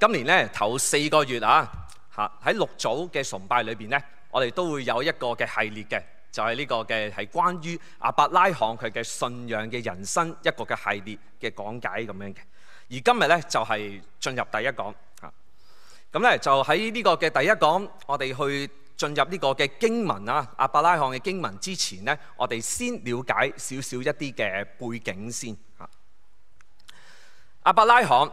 今年咧頭四個月啊，嚇喺六組嘅崇拜裏邊咧，我哋都會有一個嘅系列嘅，就係呢個嘅係關於阿伯拉罕佢嘅信仰嘅人生一個嘅系列嘅講解咁樣嘅。而今日咧就係進入第一講嚇，咁咧就喺呢個嘅第一講，我哋去進入呢個嘅經文啊，阿伯拉罕嘅經文之前咧，我哋先了解少少一啲嘅背景先嚇。阿伯拉罕。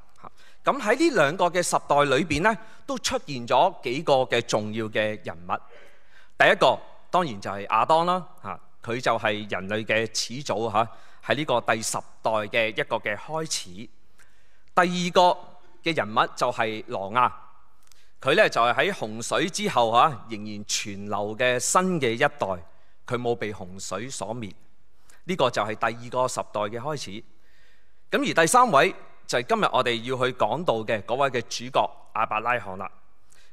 咁喺呢兩個嘅十代裏邊咧，都出現咗幾個嘅重要嘅人物。第一個當然就係亞當啦，嚇佢就係人類嘅始祖嚇，係呢個第十代嘅一個嘅開始。第二個嘅人物就係羅亞，佢咧就係喺洪水之後嚇仍然存留嘅新嘅一代，佢冇被洪水所滅。呢個就係第二個十代嘅開始。咁而第三位。就係今日我哋要去講到嘅嗰位嘅主角阿伯拉罕啦，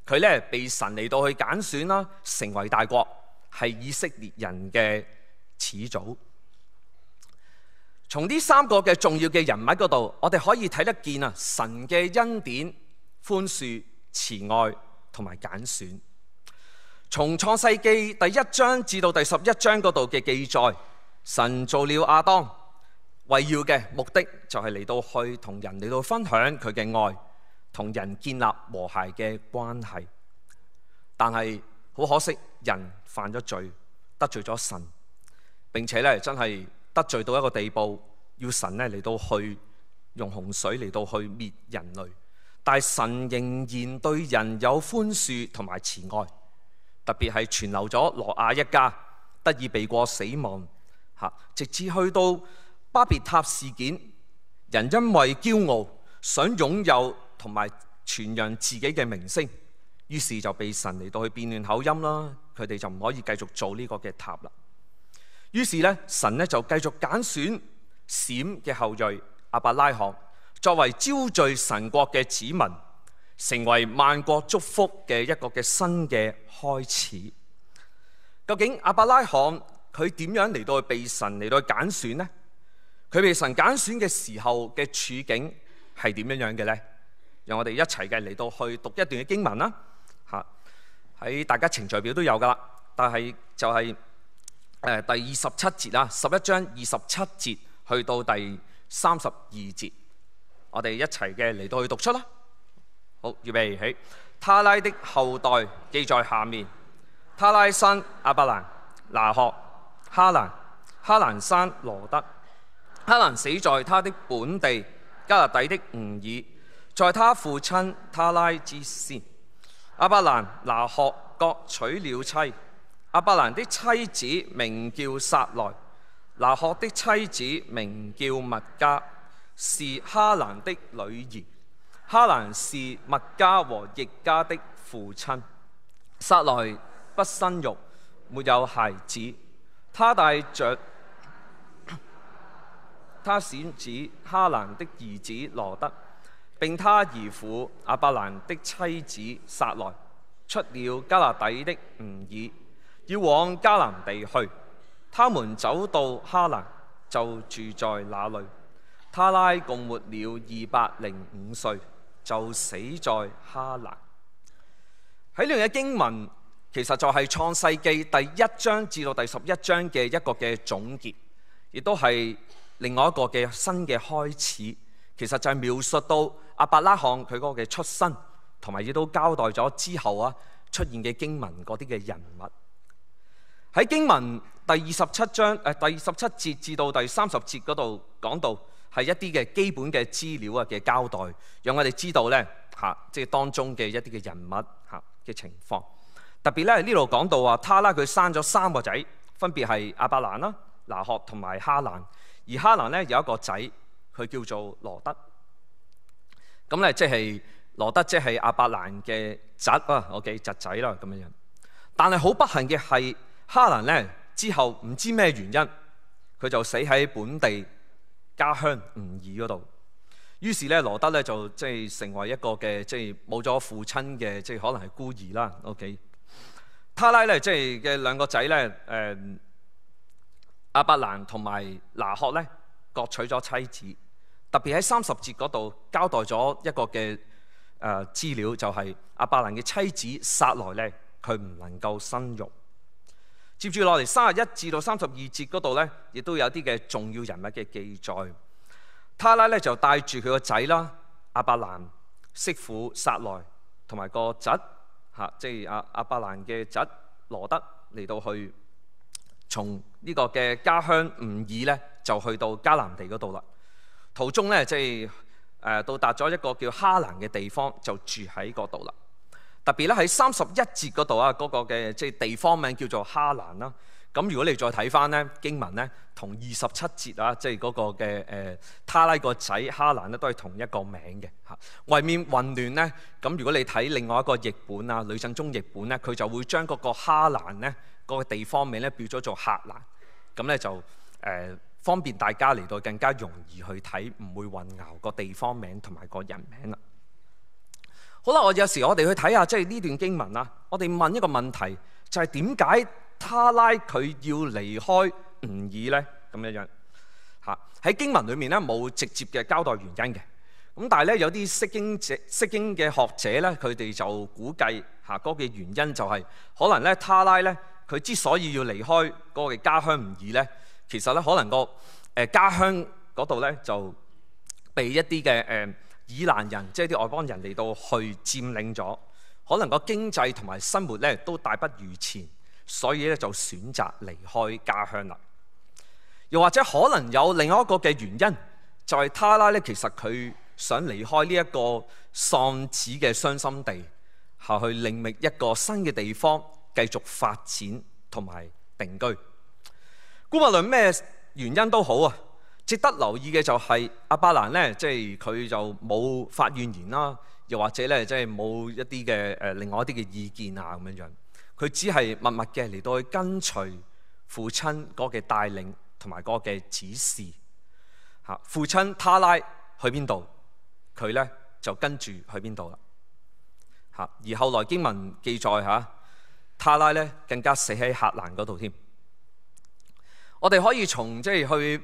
佢咧被神嚟到去揀選啦，成為大國，係以色列人嘅始祖。從呢三個嘅重要嘅人物嗰度，我哋可以睇得見啊神嘅恩典、寬恕、慈愛同埋揀選。從創世記第一章至到第十一章嗰度嘅記載，神做了亞當。围绕嘅目的就系嚟到去同人嚟到分享佢嘅爱，同人建立和谐嘅关系。但系好可惜，人犯咗罪，得罪咗神，并且咧真系得罪到一个地步，要神咧嚟到去用洪水嚟到去灭人类。但系神仍然对人有宽恕同埋慈爱，特别系存留咗罗亚一家，得以避过死亡。吓，直至去到。巴别塔事件，人因为骄傲想拥有同埋传扬自己嘅名声，于是就被神嚟到去变乱口音啦。佢哋就唔可以继续做呢个嘅塔啦。于是咧，神咧就继续拣选闪嘅后裔阿伯拉罕，作为招聚神国嘅子民，成为万国祝福嘅一个嘅新嘅开始。究竟阿伯拉罕佢点样嚟到去被神嚟到去拣选呢？佢被神拣选嘅时候嘅处境系点样样嘅呢？让我哋一齐嘅嚟到去读一段嘅经文啦。吓喺大家程序表都有噶啦，但系就係誒第二十七節啦，十一章二十七節去到第三十二節，我哋一齊嘅嚟到去讀出啦。好，预備起，他拉的后代記在下面：他拉山、阿伯蘭、拿學、哈蘭、哈蘭山、羅德。哈兰死在他的本地加勒底的吾尔，在他父亲他拉之先，阿伯兰拿鹤各娶了妻。阿伯兰的妻子名叫撒来，拿鹤的妻子名叫麦加，是哈兰的女儿。哈兰是麦加和易加的父亲。撒来不生育，没有孩子，他带着。他选子哈兰的儿子罗德，并他儿父阿伯兰的妻子撒来出了加拿底的吾尔，要往迦南地去。他们走到哈兰，就住在那里。他拉共活了二百零五岁，就死在哈兰。喺呢嘅经文，其实就系创世纪第一章至到第十一章嘅一个嘅总结，亦都系。另外一個嘅新嘅開始，其實就係描述到阿伯拉罕佢嗰個嘅出身，同埋亦都交代咗之後啊出現嘅經文嗰啲嘅人物喺經文第二十七章誒第二十七節至到第三十節嗰度講到係一啲嘅基本嘅資料啊嘅交代，讓我哋知道咧吓，即係當中嘅一啲嘅人物吓嘅情況，特別咧呢度講到啊，他啦，佢生咗三個仔，分別係阿伯蘭啦、拿學同埋哈蘭。而哈蘭咧有一個仔，佢叫做羅德。咁咧即係羅德，即係阿伯蘭嘅侄啊，我記侄仔啦咁樣。但係好不幸嘅係，哈蘭咧之後唔知咩原因，佢就死喺本地家鄉吳爾嗰度。於是咧羅德咧就即係成為一個嘅即係冇咗父親嘅即係可能係孤兒啦。O.K. 他拉咧即係嘅兩個仔咧誒。阿伯兰同埋拿鹤咧，割取咗妻子。特別喺三十節嗰度交代咗一個嘅诶資料，就係阿伯蘭嘅妻子撒來咧，佢唔能夠生育。接住落嚟三十一至到三十二節嗰度咧，亦都有啲嘅重要人物嘅記載。他拉咧就帶住佢個仔啦，阿伯蘭媳婦撒來同埋個侄吓，即系阿阿伯蘭嘅侄羅德嚟到去。從呢個嘅家鄉吾珥咧，就去到迦南地嗰度啦。途中咧，即係誒到達咗一個叫哈蘭嘅地方，就住喺嗰度啦。特別咧喺三十一節嗰度啊，嗰個嘅即係地方名叫做哈蘭啦。咁如果你再睇翻咧經文咧，同二十七節啊，即係嗰個嘅誒他拉個仔哈蘭咧，都係同一個名嘅嚇。外面混亂咧，咁如果你睇另外一個譯本啊，女振中譯本咧，佢就會將嗰個哈蘭咧。個地方名咧變咗做客蘭，咁咧就誒方便大家嚟到更加容易去睇，唔會混淆個地方名同埋個人名啦。好啦，我有時我哋去睇下，即係呢段經文啦。我哋問一個問題，就係點解他拉佢要離開吳爾咧？咁樣樣嚇喺經文裏面咧冇直接嘅交代原因嘅。咁但係咧有啲識經者、識經嘅學者咧，佢哋就估計嚇嗰個原因就係可能咧他拉咧。佢之所以要離開個嘅家鄉唔易呢，其實呢，可能個誒家鄉嗰度呢，就被一啲嘅誒以難人，即係啲外邦人嚟到去佔領咗，可能個經濟同埋生活呢，都大不如前，所以呢，就選擇離開家鄉啦。又或者可能有另外一個嘅原因，就係他拉呢，其實佢想離開呢一個喪子嘅傷心地，下去另覓一個新嘅地方。继续发展同埋定居。估物論咩原因都好啊，值得留意嘅就系阿巴兰呢，即系佢就冇发怨言啦，又或者呢，即系冇一啲嘅诶，另外一啲嘅意见啊咁样样。佢只系默默嘅嚟到去跟随父亲嗰嘅带领同埋嗰嘅指示。吓，父亲他拉去边度，佢呢就跟住去边度啦。吓，而后来经文记载吓。塔拉咧更加死喺客兰嗰度添。我哋可以從即係去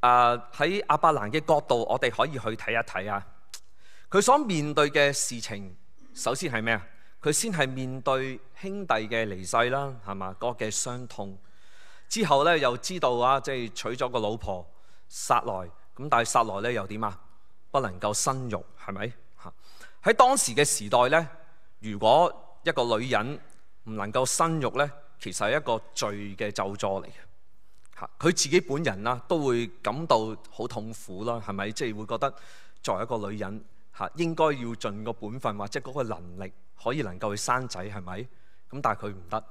啊喺阿伯兰嘅角度，我哋可以去睇一睇啊。佢所面對嘅事情，首先係咩啊？佢先係面對兄弟嘅離世啦，係嘛？哥嘅傷痛之後咧，又知道啊，即係娶咗個老婆撒内咁，但係撒内咧又點啊？不能夠生育係咪？喺當時嘅時代咧，如果一個女人唔能夠生育呢，其實係一個罪嘅咒助嚟嘅佢自己本人啦都會感到好痛苦啦，係咪？即係會覺得作為一個女人吓應該要盡個本分或者嗰個能力可以能夠去生仔，係咪？咁但係佢唔得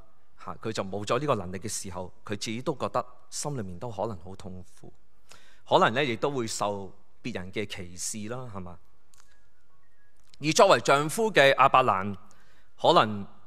吓佢就冇咗呢個能力嘅時候，佢自己都覺得心里面都可能好痛苦，可能呢亦都會受別人嘅歧視啦，係嘛？而作為丈夫嘅阿伯蘭，可能。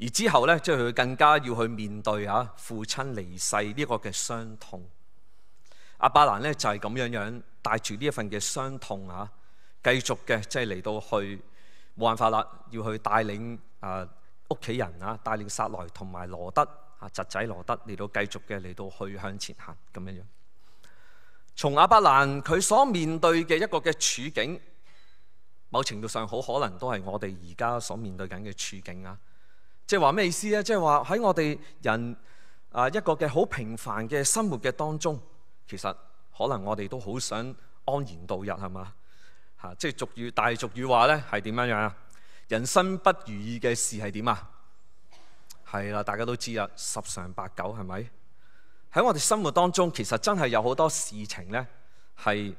而之後咧，即係佢更加要去面對嚇父親離世呢個嘅傷痛。阿伯蘭咧就係咁樣樣，帶住呢一份嘅傷痛嚇，繼續嘅即係嚟到去冇辦法啦，要去帶領啊屋企人啊，帶領撒萊同埋羅德啊侄仔羅德嚟到繼續嘅嚟到去向前行咁樣樣。從阿伯蘭佢所面對嘅一個嘅處境，某程度上好可能都係我哋而家所面對緊嘅處境啊。即系话咩意思咧？即系话喺我哋人啊一个嘅好平凡嘅生活嘅当中，其实可能我哋都好想安然度日，系嘛？吓，即系俗语，大俗语话咧系点样样？人生不如意嘅事系点啊？系啦，大家都知啊，十常八九系咪？喺我哋生活当中，其实真系有好多事情咧系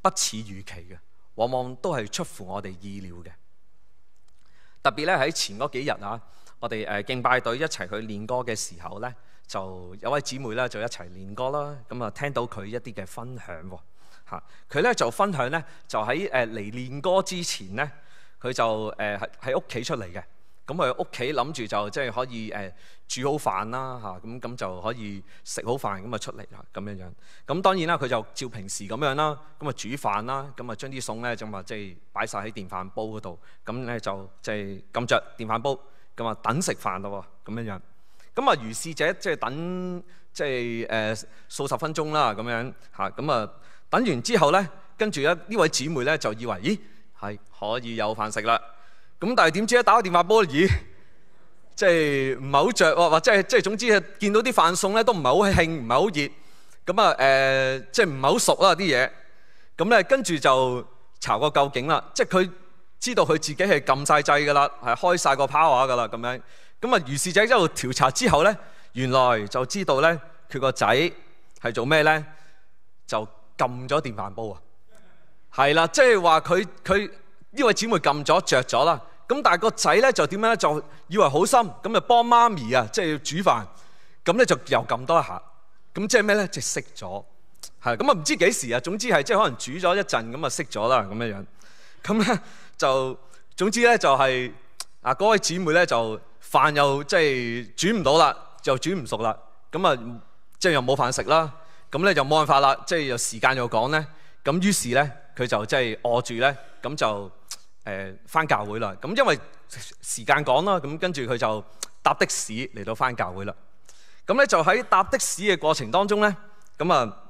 不似预期嘅，往往都系出乎我哋意料嘅。特别咧喺前嗰几日啊！我哋誒敬拜隊一齊去練歌嘅時候呢，就有位姊妹咧就一齊練歌啦。咁啊，聽到佢一啲嘅分享喎嚇，佢呢，就分享呢，就喺誒嚟練歌之前呢，佢就誒喺屋企出嚟嘅。咁佢屋企諗住就即係可以誒煮好飯啦嚇，咁咁就可以食好飯咁啊出嚟啦咁樣樣。咁當然啦，佢就照平時咁樣啦，咁啊煮飯啦，咁啊將啲餸咧就即係擺晒喺電飯煲嗰度，咁咧就即係撳着電飯煲。咁啊，等食飯咯喎，咁樣樣。咁啊，如是者即係等，即係誒數十分鐘啦，咁樣嚇。咁啊，等完之後咧，跟住咧呢位姊妹咧就以為，咦係可以有飯食啦。咁但係點知咧打個電話波，咦即係唔係好着或或即係即係總之見到啲飯餸咧都唔係好興，唔係好熱。咁啊誒，即係唔係好熟啦啲嘢。咁咧跟住就查個究竟啦，即係佢。知道佢自己係撳晒掣㗎啦，係開晒個 power 㗎啦，咁樣咁啊，遇事者一路調查之後呢，原來就知道呢，佢個仔係做咩呢？就撳咗電飯煲啊，係啦，即係話佢佢呢位姊妹撳咗着咗啦，咁但係個仔呢，就點樣呢？就以為好心，咁就幫媽咪啊，即係煮飯，咁呢，就又撳多一下，咁即係咩呢？即係熄咗，係咁啊，唔知幾時啊，總之係即係可能煮咗一陣咁啊熄咗啦，咁樣樣，咁咧。就總之咧，就係啊嗰位姊妹咧，就飯又即係煮唔到啦，又煮唔熟啦，咁啊即係又冇飯食啦，咁咧就冇辦法啦，即係又時間又講咧，咁於是咧佢就即係餓住咧，咁就誒翻教會啦。咁因為時間講啦，咁跟住佢就搭的士嚟到翻教會啦。咁咧就喺搭的士嘅過程當中咧，咁啊～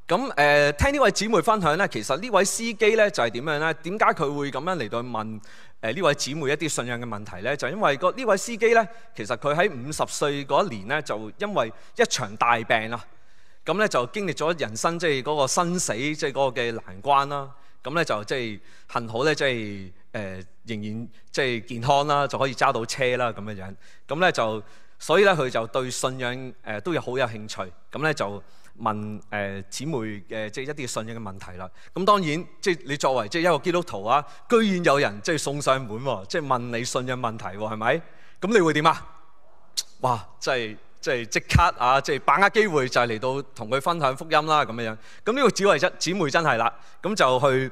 咁誒聽呢位姊妹分享咧，其實呢位司機咧就係點樣咧？點解佢會咁樣嚟到問誒呢位姊妹一啲信仰嘅問題咧？就因為個呢位司機咧，其實佢喺五十歲嗰一年咧，就因為一場大病啊，咁咧就經歷咗人生即係嗰個生死即係嗰個嘅難關啦。咁咧就即係幸好咧即係誒仍然即係健康啦，就可以揸到車啦咁樣樣。咁咧就所以咧佢就對信仰誒都有好有興趣。咁咧就。問誒姊妹誒即係一啲信任嘅問題啦，咁當然即係你作為即係一個基督徒啊，居然有人即係送上門喎，即係問你信任問題喎，係咪？咁你會點啊？哇！即係即係即刻啊！即係把握機會就嚟到同佢分享福音啦，咁樣。咁呢個只妹真姊妹真係啦，咁就去。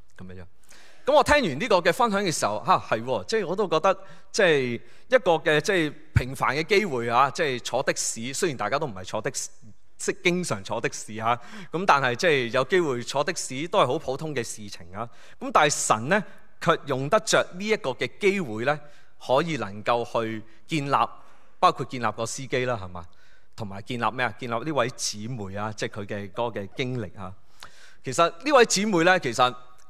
咁啊！咁我听完呢个嘅分享嘅时候，吓系即系我都觉得，即系一个嘅即系平凡嘅机会啊！即系坐的士，虽然大家都唔系坐的士，识经常坐的士啊，咁但系即系有机会坐的士都系好普通嘅事情啊！咁但系神呢，却用得着呢一个嘅机会呢，可以能够去建立，包括建立个司机啦，系嘛，同埋建立咩啊？建立呢位姊妹啊，即系佢嘅哥嘅经历啊！其实呢位姊妹呢，其实。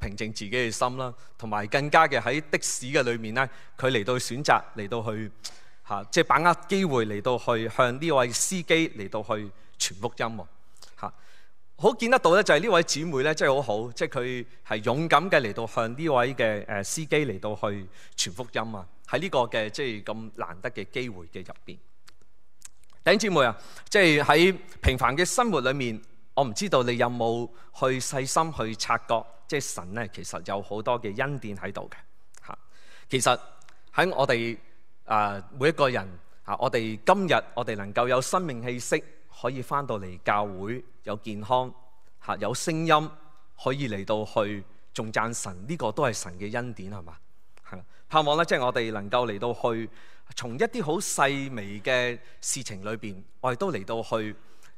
平靜自己嘅心啦，同埋更加嘅喺的士嘅裏面呢，佢嚟到選擇嚟到去嚇，即係把握機會嚟到去向呢位司機嚟到去傳福音。嚇，好見得到呢，就係呢位姊妹呢，真係好好，即係佢係勇敢嘅嚟到向呢位嘅誒司機嚟到去傳福音啊！喺呢個嘅即係咁難得嘅機會嘅入邊，頂姊妹啊，即係喺平凡嘅生活裏面。我唔知道你有冇去细心去察觉，即系神呢，其实有好多嘅恩典喺度嘅吓。其实喺我哋啊，每一个人吓，我哋今日我哋能够有生命气息，可以翻到嚟教会有健康吓，有声音可以嚟到去，仲赞神呢个都系神嘅恩典系嘛？系啦，盼望咧，即系我哋能够嚟到去，从一啲好细微嘅事情里边，我哋都嚟到去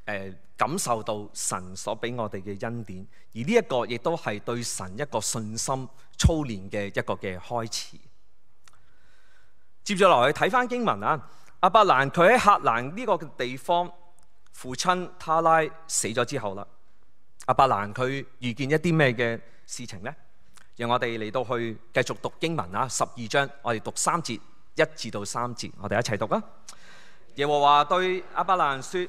诶。感受到神所俾我哋嘅恩典，而呢一个亦都系对神一个信心操练嘅一个嘅开始。接住落去睇翻经文啊，阿伯兰佢喺克兰呢个地方，父亲他拉死咗之后啦，阿伯兰佢遇见一啲咩嘅事情呢？让我哋嚟到去继续读经文啊，十二章我哋读三节，一至到三节，我哋一齐读啊！耶和华对阿伯兰说。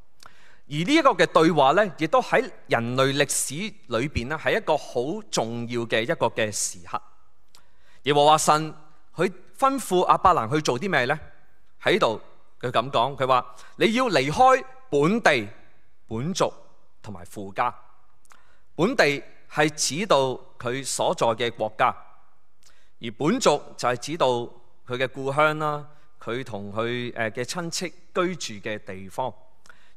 而呢一个嘅对话呢，亦都喺人类历史里边咧，系一个好重要嘅一个嘅时刻。耶和华神佢吩咐阿伯兰去做啲咩呢？喺度佢咁讲，佢话你要离开本地、本族同埋附家。本地系指到佢所在嘅国家，而本族就系指到佢嘅故乡啦，佢同佢诶嘅亲戚居住嘅地方。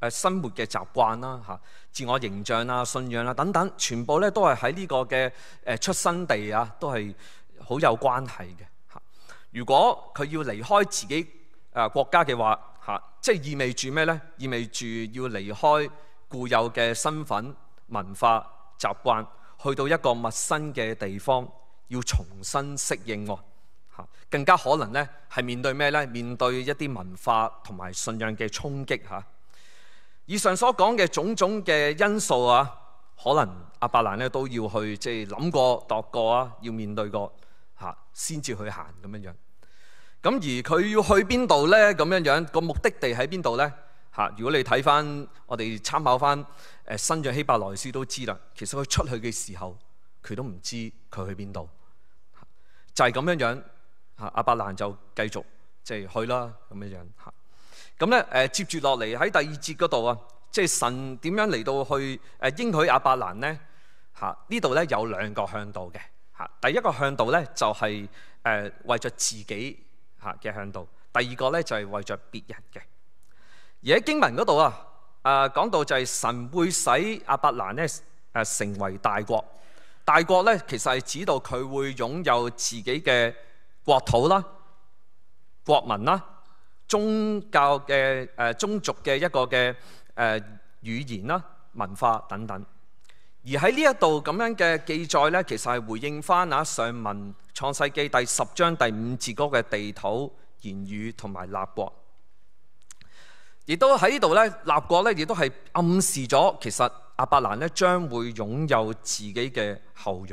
誒生活嘅習慣啦，嚇自我形象啊、信仰啦等等，全部咧都係喺呢個嘅誒出生地啊，都係好有關係嘅嚇。如果佢要離開自己啊國家嘅話嚇，即係意味住咩呢？意味住要離開固有嘅身份、文化、習慣，去到一個陌生嘅地方，要重新適應喎更加可能咧係面對咩咧？面對一啲文化同埋信仰嘅衝擊嚇。以上所講嘅種種嘅因素啊，可能阿伯蘭咧都要去即係諗過度過啊，要面對過吓，先至去行咁樣樣。咁而佢要去邊度呢？咁樣樣個目的地喺邊度呢？吓，如果你睇翻我哋參考翻诶新約希伯來斯都知啦，其實佢出去嘅時候佢都唔知佢去邊度，就係咁樣樣吓。阿伯蘭就繼續即係去啦咁樣樣吓。咁咧，誒接住落嚟喺第二節嗰度啊，即係神點樣嚟到去誒應許亞伯蘭咧？嚇呢度咧有兩個向度嘅嚇，第一個向度咧就係誒為着自己嚇嘅向度，第二個咧就係為着別人嘅。而喺經文嗰度啊，誒講到就係神會使亞伯蘭咧誒成為大國，大國咧其實係指到佢會擁有自己嘅國土啦、國民啦。宗教嘅誒宗族嘅一個嘅誒語言啦、文化等等，而喺呢一度咁樣嘅記載呢，其實係回應翻啊上文創世記第十章第五節嗰嘅地土、言語同埋立國，亦都喺呢度呢，立國呢亦都係暗示咗其實阿伯蘭呢將會擁有自己嘅後裔。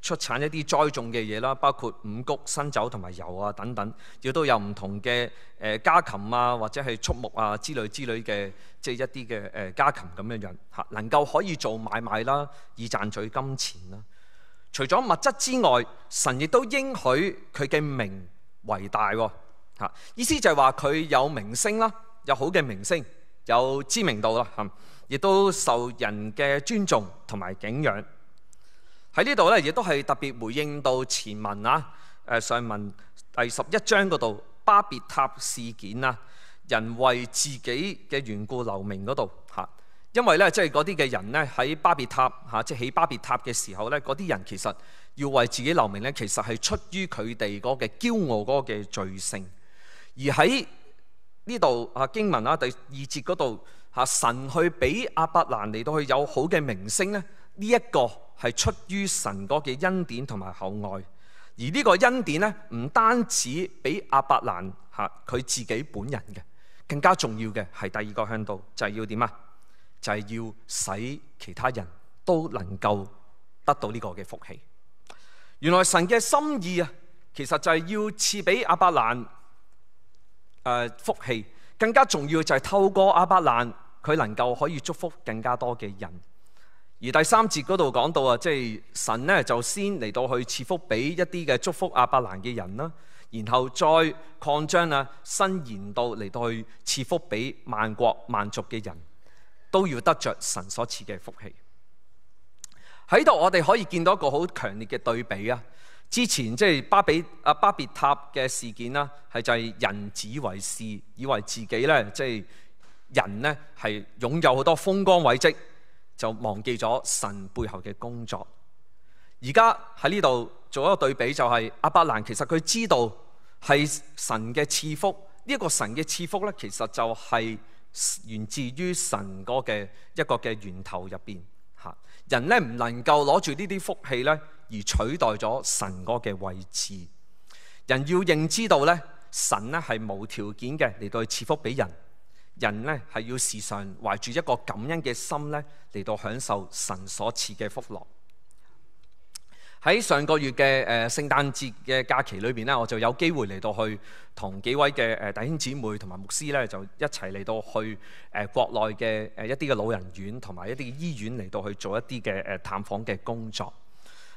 出產一啲栽種嘅嘢啦，包括五谷、新酒同埋油啊等等，亦都有唔同嘅誒家禽啊，或者係畜牧啊之類之類嘅，即係一啲嘅誒家禽咁樣樣嚇，能夠可以做買賣啦，以賺取金錢啦。除咗物質之外，神亦都應許佢嘅名為大喎意思就係話佢有明星啦，有好嘅明星，有知名度啦嚇，亦都受人嘅尊重同埋敬仰。喺呢度咧，亦都係特別回應到前文啊，誒上文第十一章嗰度巴別塔事件啊，人為自己嘅緣故留名嗰度嚇，因為咧即係嗰啲嘅人咧喺巴別塔嚇，即係起巴別塔嘅時候咧，嗰啲人其實要為自己留名咧，其實係出於佢哋嗰嘅驕傲嗰嘅罪性。而喺呢度啊經文啊第二節嗰度嚇，神去俾阿伯蘭嚟到去有好嘅名聲咧。呢一个系出于神嗰嘅恩典同埋厚爱，而呢个恩典呢，唔单止俾阿伯兰吓佢自己本人嘅，更加重要嘅系第二个向度，就系要点啊？就系要使其他人都能够得到呢个嘅福气。原来神嘅心意啊，其实就系要赐俾阿伯兰诶福气，更加重要就系透过阿伯兰佢能够可以祝福更加多嘅人。而第三節嗰度講到啊，即係神咧就先嚟到去賜福俾一啲嘅祝福阿伯蘭嘅人啦，然後再擴張啊伸延到嚟到去賜福俾萬國萬族嘅人都要得着神所賜嘅福氣。喺度我哋可以見到一個好強烈嘅對比啊！之前即係巴比啊巴別塔嘅事件啦，係就係人子為事，以為自己咧即係人咧係擁有好多風光偉績。就忘記咗神背後嘅工作。而家喺呢度做一個對比，就係阿伯蘭其實佢知道係神嘅赐福。呢一個神嘅赐福呢，其實就係源自於神個嘅一個嘅源頭入邊。吓，人呢唔能夠攞住呢啲福氣呢，而取代咗神個嘅位置。人要認知道呢，神呢係無條件嘅嚟到去赐福俾人。人咧系要时常怀住一个感恩嘅心咧，嚟到享受神所赐嘅福乐。喺上个月嘅诶聖誕節嘅假期裏边咧，我就有機會嚟到去同幾位嘅诶弟兄姊妹同埋牧師咧，就一齊嚟到去诶國內嘅诶一啲嘅老人院同埋一啲醫院嚟到去做一啲嘅诶探訪嘅工作。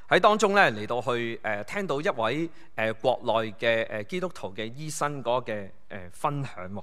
喺當中咧嚟到去誒聽到一位誒國內嘅誒基督徒嘅醫生嗰嘅誒分享喎。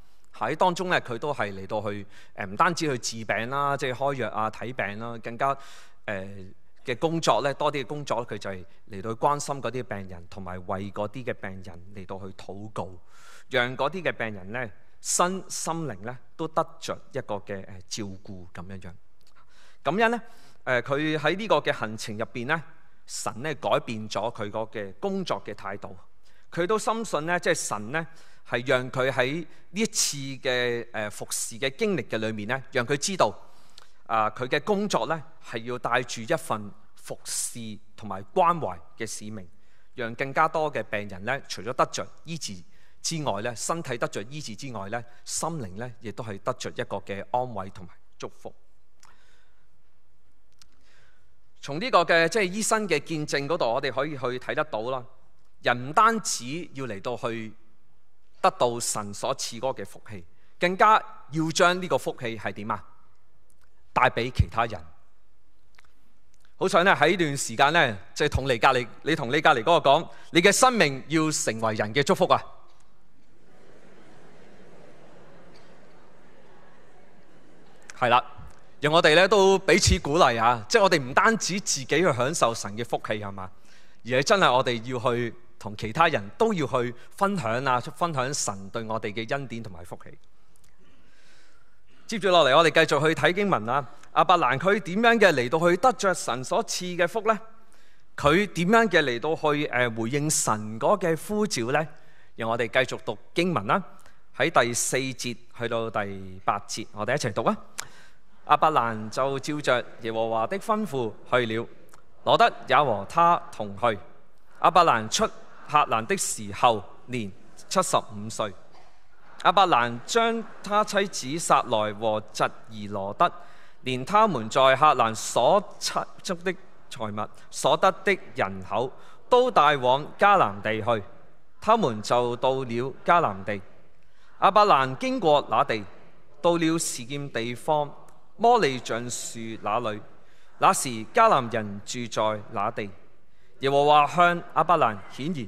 喺當中咧，佢都係嚟到去誒，唔單止去治病啦，即係開藥啊、睇病啦，更加誒嘅工作咧多啲嘅工作，佢就係嚟到去關心嗰啲病人，同埋為嗰啲嘅病人嚟到去禱告，讓嗰啲嘅病人咧心心靈咧都得着一個嘅誒照顧咁樣樣。咁樣咧誒，佢喺呢個嘅行程入邊咧，神咧改變咗佢個嘅工作嘅態度，佢都深信咧，即係神咧。係讓佢喺呢一次嘅誒服侍嘅經歷嘅裏面咧，讓佢知道啊，佢嘅工作咧係要帶住一份服侍同埋關懷嘅使命，讓更加多嘅病人咧，除咗得着醫治之外咧，身體得着醫治之外咧，心靈咧亦都係得着一個嘅安慰同埋祝福。從呢個嘅即係醫生嘅見證嗰度，我哋可以去睇得到啦。人唔單止要嚟到去。得到神所赐哥嘅福气，更加要将呢个福气系点啊？带俾其他人。好彩咧，喺呢段时间咧，即系同你隔篱，你同你隔篱嗰个讲，你嘅生命要成为人嘅祝福啊！系啦，让我哋咧都彼此鼓励啊！即系我哋唔单止自己去享受神嘅福气系嘛，而系真系我哋要去。同其他人都要去分享啊！分享神对我哋嘅恩典同埋福气。接住落嚟，我哋继续去睇经文啦。阿伯兰佢点样嘅嚟到去得着神所赐嘅福呢？佢点样嘅嚟到去诶回应神嗰嘅呼召呢？让我哋继续读经文啦。喺第四节去到第八节，我哋一齐读啊！阿伯兰就照着耶和华的吩咐去了，罗德也和他同去。阿伯兰出。亚伯兰的时候，年七十五岁。阿伯兰将他妻子撒莱和侄儿罗德，连他们在亚伯兰所出的财物、所得的人口，都带往迦南地去。他们就到了迦南地。阿伯兰经过那地，到了事件地方摩利橡树那里。那时迦南人住在那地。耶和华向阿伯兰显现。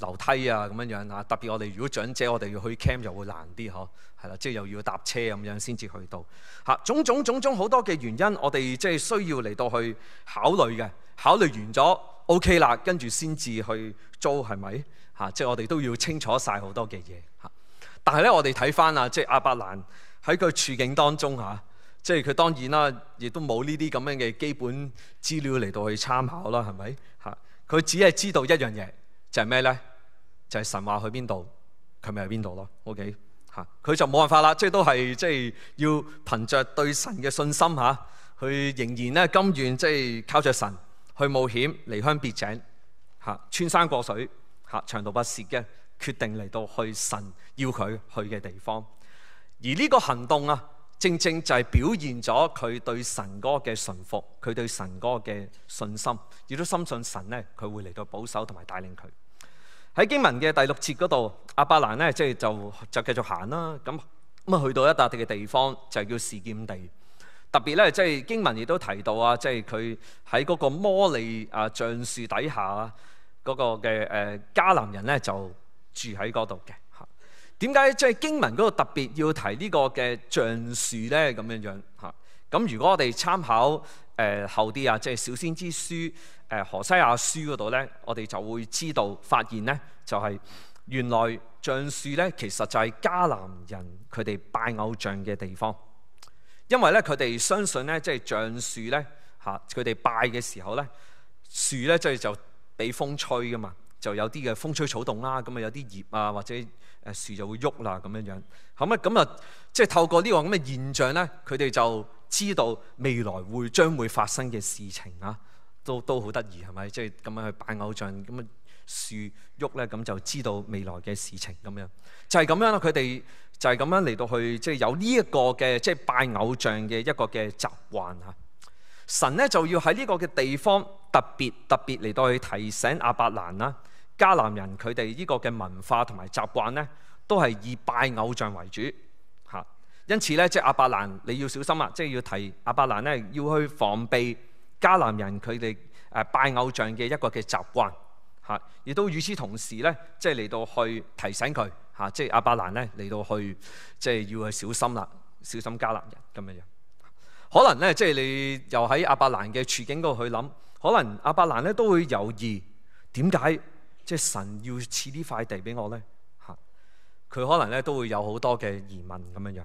樓梯啊，咁樣樣啊，特別我哋如果長者，我哋要去 camp 就會難啲，嗬係啦，即係又要搭車咁樣先至去到嚇，種種種種好多嘅原因，我哋即係需要嚟到去考慮嘅。考慮完咗，OK 啦，跟住先至去租係咪嚇？即係我哋都要清楚晒好多嘅嘢嚇。但係咧，我哋睇翻啊，即係阿伯蘭喺佢處境當中嚇，即係佢當然啦，亦都冇呢啲咁樣嘅基本資料嚟到去參考啦，係咪嚇？佢只係知道一樣嘢。就係咩咧？就係神話去邊度，佢咪去邊度咯。OK 嚇，佢就冇辦法啦，即係都係即係要憑着對神嘅信心嚇，佢仍然咧甘願即係靠着神去冒險離鄉別井嚇，穿山過水嚇，長途跋涉嘅決定嚟到去神要佢去嘅地方。而呢個行動啊，正正就係表現咗佢對神哥嘅信服，佢對神哥嘅信心，亦都深信神呢，佢會嚟到保守同埋帶領佢。喺經文嘅第六節嗰度，阿伯蘭咧即系就就繼續行啦。咁咁啊去到一笪地嘅地方就叫事劍地。特別咧即系經文亦都提到啊，即係佢喺嗰個摩利啊橡樹底下啊嗰個嘅誒迦南人咧就住喺嗰度嘅。點解即系經文嗰度特別要提呢個嘅橡樹咧？咁樣樣吓。咁如果我哋參考？誒後啲啊，即係《小先知書》誒《何西亞書》嗰度咧，我哋就會知道發現咧，就係原來橡樹咧，其實就係迦南人佢哋拜偶像嘅地方，因為咧佢哋相信咧，即係橡樹咧嚇，佢哋拜嘅時候咧，樹咧即係就俾風吹噶嘛，就有啲嘅風吹草動啦，咁啊有啲葉啊或者誒樹就會喐啦咁樣樣，咁啊咁啊，即係透過呢個咁嘅現象咧，佢哋就。知道未來會將會發生嘅事情啊，都都好得意係咪？即係咁樣去拜偶像，咁啊樹喐咧，咁就知道未來嘅事情咁樣，就係咁樣啦。佢哋就係咁樣嚟到去，即係有呢一個嘅即係拜偶像嘅一個嘅習慣啊。神咧就要喺呢個嘅地方特別特別嚟到去提醒阿伯蘭啦、迦南人佢哋呢個嘅文化同埋習慣咧，都係以拜偶像為主。因此咧，即係亞伯蘭，你要小心啊！即係要提亞伯蘭咧，要去防備迦南人佢哋誒拜偶像嘅一個嘅習慣嚇，亦都與此同時咧，即係嚟到去提醒佢嚇，即係亞伯蘭咧嚟到去即係要去小心啦，小心迦南人咁樣樣。可能咧，即係你又喺亞伯蘭嘅處境嗰度去諗，可能亞伯蘭咧都會猶豫，點解即係神要賜呢塊地俾我咧佢可能咧都會有好多嘅疑問咁樣樣。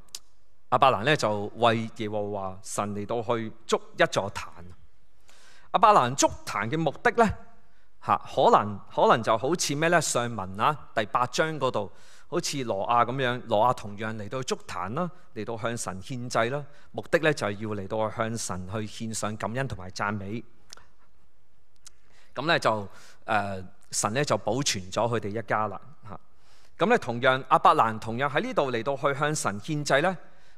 阿伯兰咧就为耶和华神嚟到去捉一座坛。阿伯兰捉坛嘅目的咧吓，可能可能就好似咩咧？上文啊第八章嗰度，好似罗亚咁样，罗亚同样嚟到捉坛啦，嚟到向神献祭啦。目的咧就系要嚟到向神去献上感恩同埋赞美。咁咧就诶，神咧就保存咗佢哋一家啦吓。咁咧同样阿伯兰同样喺呢度嚟到去向神献祭咧。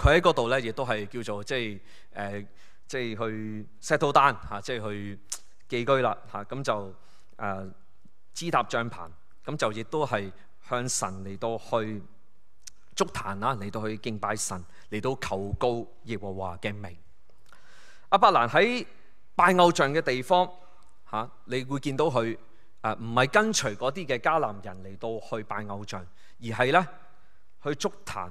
佢喺嗰度咧，亦都係叫做即係誒，即係去 settle down 嚇，即係去寄居啦嚇。咁就誒支搭帳棚，咁就亦都係向神嚟到去祝壇啦，嚟到去敬拜神，嚟到求告耶和華嘅名。阿伯蘭喺拜偶像嘅地方嚇，你會見到佢誒唔係跟隨嗰啲嘅迦南人嚟到去拜偶像，而係咧去祝壇。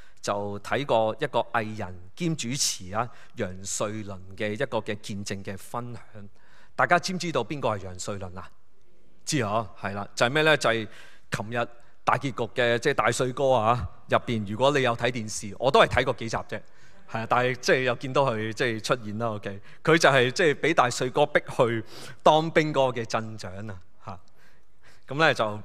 就睇過一個藝人兼主持啊，楊瑞麟嘅一個嘅見證嘅分享，大家知唔知道邊個係楊瑞麟啊？知啊，係啦，就係咩咧？就係琴日大結局嘅即係大帥哥啊，入邊如果你有睇電視，我都係睇過幾集啫，係啊，但係即係又見到佢即係出現啦。OK，佢就係即係俾大帥哥逼去當兵哥嘅鎮長啊，嚇！咁咧就。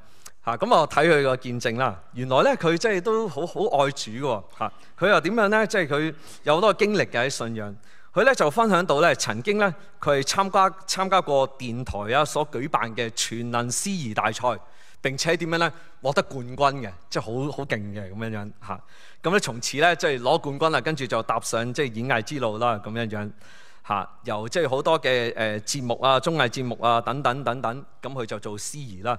嚇咁我睇佢個見證啦，原來咧佢即係都好好愛主喎嚇。佢又點樣咧？即係佢有好多經歷嘅喺信仰。佢咧就分享到咧，曾經咧佢係參加參加過電台啊所舉辦嘅全能司儀大賽，並且點樣咧獲得冠軍嘅，即係好好勁嘅咁樣樣嚇。咁咧從此咧即係攞冠軍啦，跟住就踏上即係演藝之路啦，咁樣樣嚇。又即係好多嘅誒節目啊、綜藝節目啊等等等等，咁佢就做司儀啦。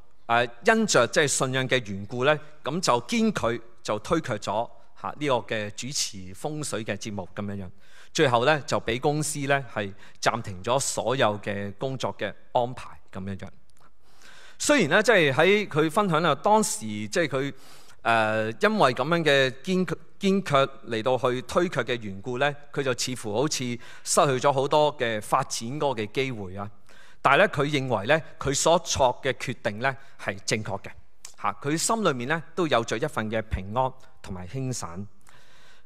誒因着即係信任嘅緣故咧，咁就堅拒就推卻咗嚇呢個嘅主持風水嘅節目咁樣樣。最後咧就俾公司咧係暫停咗所有嘅工作嘅安排咁樣樣。雖然咧即係喺佢分享啊，當時即係佢誒因為咁樣嘅堅堅決嚟到去推卻嘅緣故咧，佢就似乎好似失去咗好多嘅發展個嘅機會啊。但系咧，佢認為咧，佢所作嘅決定咧係正確嘅。吓，佢心裏面咧都有着一份嘅平安同埋轻散。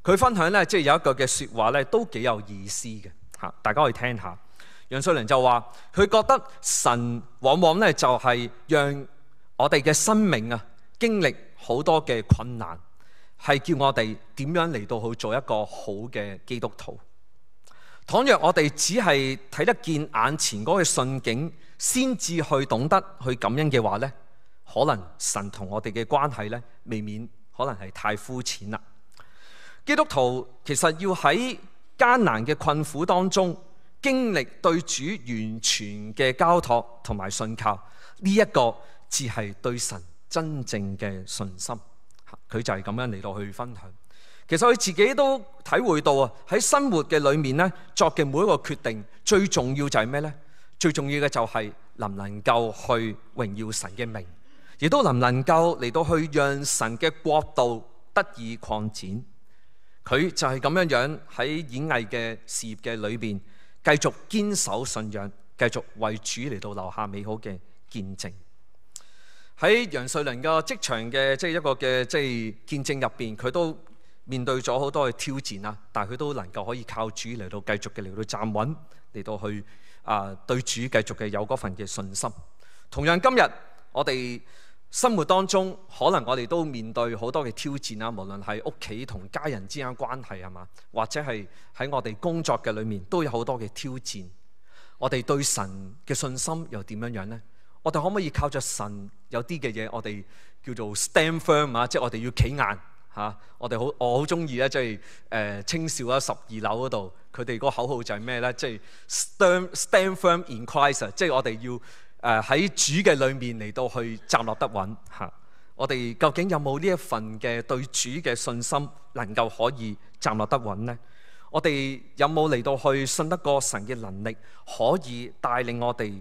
佢分享咧，即係有一句嘅说話咧，都幾有意思嘅。吓，大家可以聽下。楊秀玲就話：佢覺得神往往咧就係讓我哋嘅生命啊經歷好多嘅困難，係叫我哋點樣嚟到去做一個好嘅基督徒。倘若我哋只系睇得见眼前嗰个顺境，先至去懂得去感恩嘅话呢可能神同我哋嘅关系呢，未免可能系太肤浅啦。基督徒其实要喺艰难嘅困苦当中，经历对主完全嘅交托同埋信靠，呢一个至系对神真正嘅信心。佢就系咁样嚟到去分享。其实佢自己都体会到啊，喺生活嘅里面咧，作嘅每一个决定最重要就系咩咧？最重要嘅就系能唔能够去荣耀神嘅名，亦都能唔能够嚟到去让神嘅国度得以扩展。佢就系咁样样喺演艺嘅事业嘅里边，继续坚守信仰，继续为主嚟到留下美好嘅见证。喺杨瑞麟嘅职场嘅即系一个嘅即系见证入边，佢都。面對咗好多嘅挑戰啦，但系佢都能夠可以靠主嚟到繼續嘅嚟到站穩，嚟到去啊對主繼續嘅有嗰份嘅信心。同樣今日我哋生活當中，可能我哋都面對好多嘅挑戰啊，無論係屋企同家人之間關係系嘛，或者係喺我哋工作嘅里面都有好多嘅挑戰。我哋對神嘅信心又點樣樣呢？我哋可唔可以靠着神有啲嘅嘢，我哋叫做 stand firm 啊，即系我哋要企硬。嚇！我哋好，我好中意咧，即係誒青少啊十二樓嗰度，佢哋個口號就係咩咧？即係 stand stand firm in Christ，即係我哋要誒喺主嘅裏面嚟到去站落得穩嚇。我哋究竟有冇呢一份嘅對主嘅信心，能夠可以站落得穩呢？我哋有冇嚟到去信得過神嘅能力，可以帶領我哋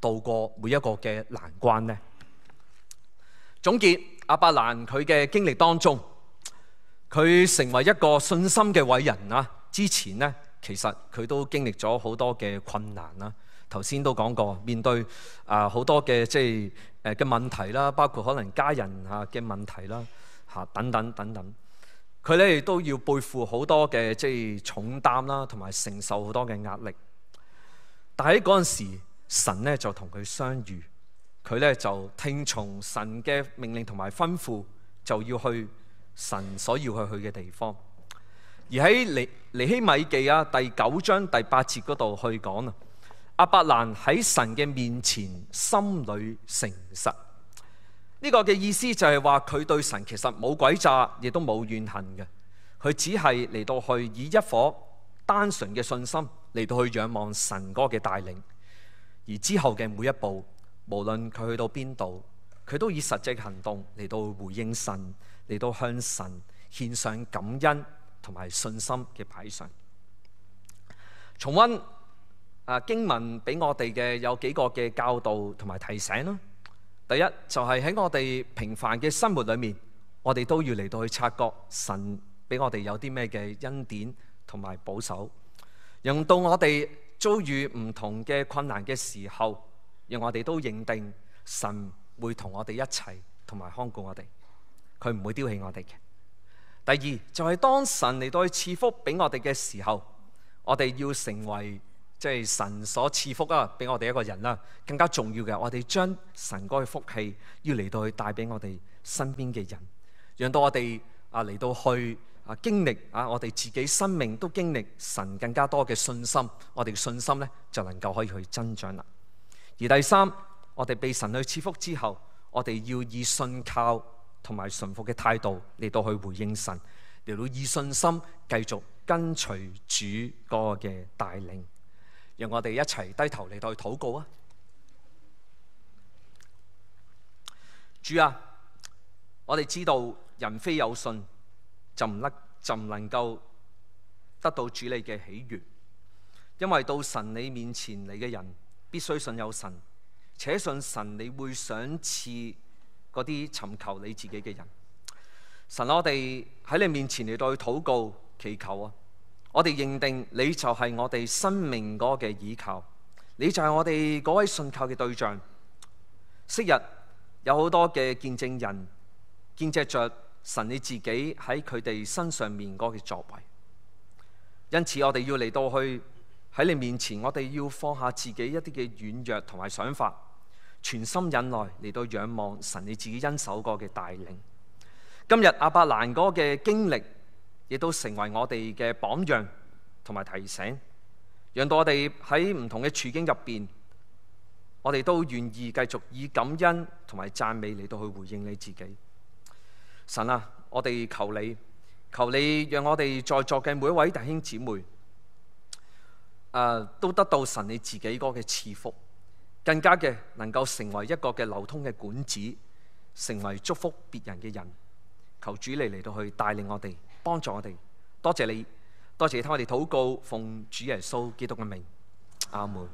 渡過每一個嘅難關呢？總結阿伯蘭佢嘅經歷當中。佢成為一個信心嘅偉人啊！之前呢，其實佢都經歷咗好多嘅困難啦。頭先都講過，面對啊好多嘅即系诶嘅問題啦，包括可能家人啊嘅問題啦吓等等等等。佢咧都要背負好多嘅即系重擔啦，同埋承受好多嘅壓力。但喺嗰陣時，神咧就同佢相遇，佢咧就聽從神嘅命令同埋吩咐，就要去。神所要去去嘅地方，而喺尼尼希米記啊第九章第八節嗰度去講啊，阿伯蘭喺神嘅面前心里誠實，呢個嘅意思就係話佢對神其實冇鬼詐，亦都冇怨恨嘅。佢只係嚟到去以一顆單純嘅信心嚟到去仰望神哥嘅帶領，而之後嘅每一步，無論佢去到邊度，佢都以實際行動嚟到回應神。嚟到向神献上感恩同埋信心嘅牌上。重温啊文俾我哋嘅有几个嘅教导同埋提醒啦。第一就系喺我哋平凡嘅生活里面，我哋都要嚟到去察觉神俾我哋有啲咩嘅恩典同埋保守，讓到我哋遭遇唔同嘅困难嘅时候，让我哋都认定神会同我哋一齐同埋看顾我哋。佢唔會丟棄我哋嘅。第二就係當神嚟到去赐福俾我哋嘅時候，我哋要成為即係神所赐福啊，俾我哋一個人啦，更加重要嘅。我哋將神嗰個福氣要嚟到去帶俾我哋身邊嘅人，讓到我哋啊嚟到去啊經歷啊，我哋自己生命都經歷神更加多嘅信心，我哋嘅信心呢，就能夠可以去增長啦。而第三，我哋被神去赐福之後，我哋要以信靠。同埋顺服嘅态度嚟到去回应神，嚟到以信心继续跟随主个嘅带领，让我哋一齐低头嚟到去祷告啊！主啊，我哋知道人非有信就唔甩就唔能够得到主你嘅喜悦，因为到神你面前嚟嘅人必须信有神，且信神你会赏赐。嗰啲尋求你自己嘅人，神，我哋喺你面前嚟到去祷告祈求啊！我哋認定你就係我哋生命嗰嘅倚靠，你就係我哋嗰位信靠嘅對象。昔日有好多嘅見證人见证着神你自己喺佢哋身上面嗰嘅作為，因此我哋要嚟到去喺你面前，我哋要放下自己一啲嘅軟弱同埋想法。全心忍耐嚟到仰望神你自己恩手过嘅带领。今日阿伯兰哥嘅经历亦都成为我哋嘅榜样同埋提醒，让到我哋喺唔同嘅处境入边，我哋都愿意继续以感恩同埋赞美嚟到去回应你自己。神啊，我哋求你，求你让我哋在座嘅每一位弟兄姊妹，诶，都得到神你自己嗰嘅赐福。更加嘅，能夠成為一個嘅流通嘅管子，成為祝福別人嘅人。求主你嚟到去帶領我哋，幫助我哋。多謝你，多謝你替我哋祷告，奉主耶穌基督嘅名。阿门。